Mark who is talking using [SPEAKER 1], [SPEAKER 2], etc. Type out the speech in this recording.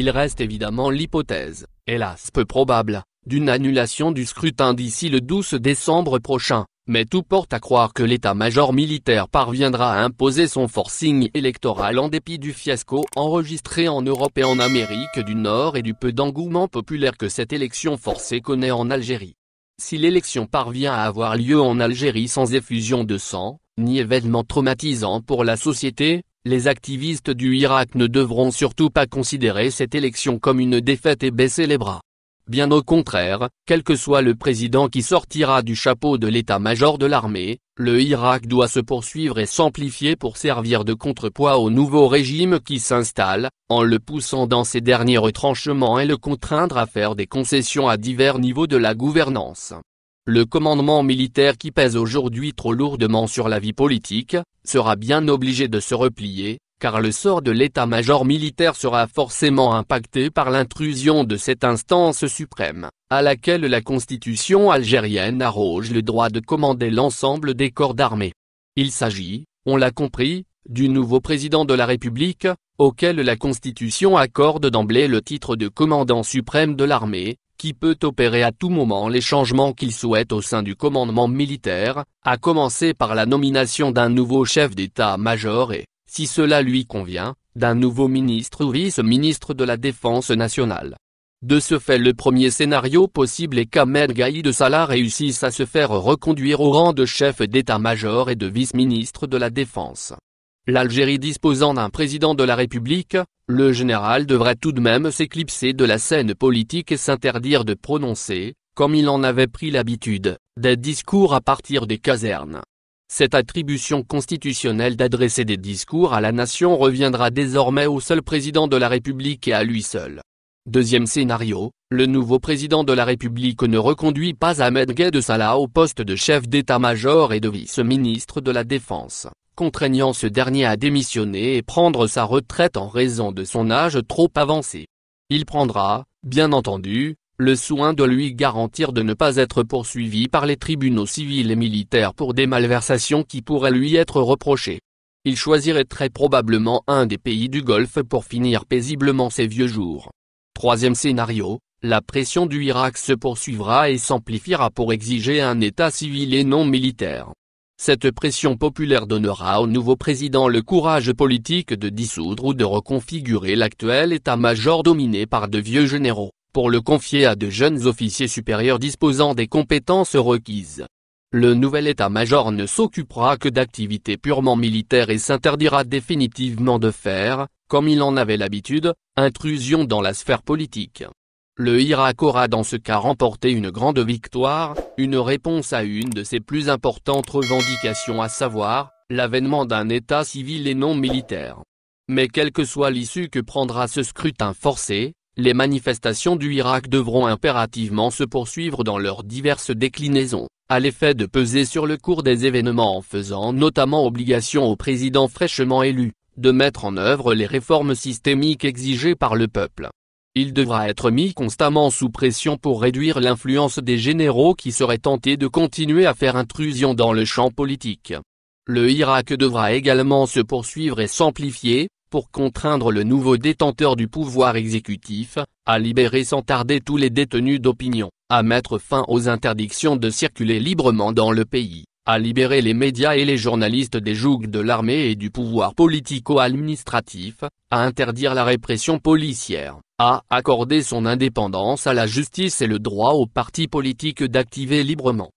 [SPEAKER 1] Il reste évidemment l'hypothèse, hélas peu probable, d'une annulation du scrutin d'ici le 12 décembre prochain, mais tout porte à croire que l'état-major militaire parviendra à imposer son forcing électoral en dépit du fiasco enregistré en Europe et en Amérique du Nord et du peu d'engouement populaire que cette élection forcée connaît en Algérie. Si l'élection parvient à avoir lieu en Algérie sans effusion de sang, ni événement traumatisant pour la société, les activistes du Irak ne devront surtout pas considérer cette élection comme une défaite et baisser les bras. Bien au contraire, quel que soit le président qui sortira du chapeau de l'état-major de l'armée, le Irak doit se poursuivre et s'amplifier pour servir de contrepoids au nouveau régime qui s'installe, en le poussant dans ses derniers retranchements et le contraindre à faire des concessions à divers niveaux de la gouvernance le commandement militaire qui pèse aujourd'hui trop lourdement sur la vie politique, sera bien obligé de se replier, car le sort de l'état-major militaire sera forcément impacté par l'intrusion de cette instance suprême, à laquelle la constitution algérienne arroge le droit de commander l'ensemble des corps d'armée. Il s'agit, on l'a compris, du nouveau président de la République, auquel la Constitution accorde d'emblée le titre de commandant suprême de l'armée, qui peut opérer à tout moment les changements qu'il souhaite au sein du commandement militaire, à commencer par la nomination d'un nouveau chef d'état-major et, si cela lui convient, d'un nouveau ministre ou vice-ministre de la Défense nationale. De ce fait le premier scénario possible est qu'Ahmed Gaïd Salah réussisse à se faire reconduire au rang de chef d'état-major et de vice-ministre de la Défense l'Algérie disposant d'un président de la République, le général devrait tout de même s'éclipser de la scène politique et s'interdire de prononcer, comme il en avait pris l'habitude, des discours à partir des casernes. Cette attribution constitutionnelle d'adresser des discours à la nation reviendra désormais au seul président de la République et à lui seul. Deuxième scénario, le nouveau président de la République ne reconduit pas Ahmed de Salah au poste de chef d'état-major et de vice-ministre de la Défense, contraignant ce dernier à démissionner et prendre sa retraite en raison de son âge trop avancé. Il prendra, bien entendu, le soin de lui garantir de ne pas être poursuivi par les tribunaux civils et militaires pour des malversations qui pourraient lui être reprochées. Il choisirait très probablement un des pays du Golfe pour finir paisiblement ses vieux jours. Troisième scénario, la pression du Irak se poursuivra et s'amplifiera pour exiger un état civil et non militaire. Cette pression populaire donnera au nouveau président le courage politique de dissoudre ou de reconfigurer l'actuel état-major dominé par de vieux généraux, pour le confier à de jeunes officiers supérieurs disposant des compétences requises. Le nouvel état-major ne s'occupera que d'activités purement militaires et s'interdira définitivement de faire, comme il en avait l'habitude, intrusion dans la sphère politique. Le Irak aura dans ce cas remporté une grande victoire, une réponse à une de ses plus importantes revendications à savoir, l'avènement d'un État civil et non militaire. Mais quelle que soit l'issue que prendra ce scrutin forcé, les manifestations du Irak devront impérativement se poursuivre dans leurs diverses déclinaisons, à l'effet de peser sur le cours des événements en faisant notamment obligation au président fraîchement élu, de mettre en œuvre les réformes systémiques exigées par le peuple. Il devra être mis constamment sous pression pour réduire l'influence des généraux qui seraient tentés de continuer à faire intrusion dans le champ politique. Le Irak devra également se poursuivre et s'amplifier, pour contraindre le nouveau détenteur du pouvoir exécutif, à libérer sans tarder tous les détenus d'opinion, à mettre fin aux interdictions de circuler librement dans le pays, à libérer les médias et les journalistes des jougs de l'armée et du pouvoir politico-administratif, à interdire la répression policière, à accorder son indépendance à la justice et le droit aux partis politiques d'activer librement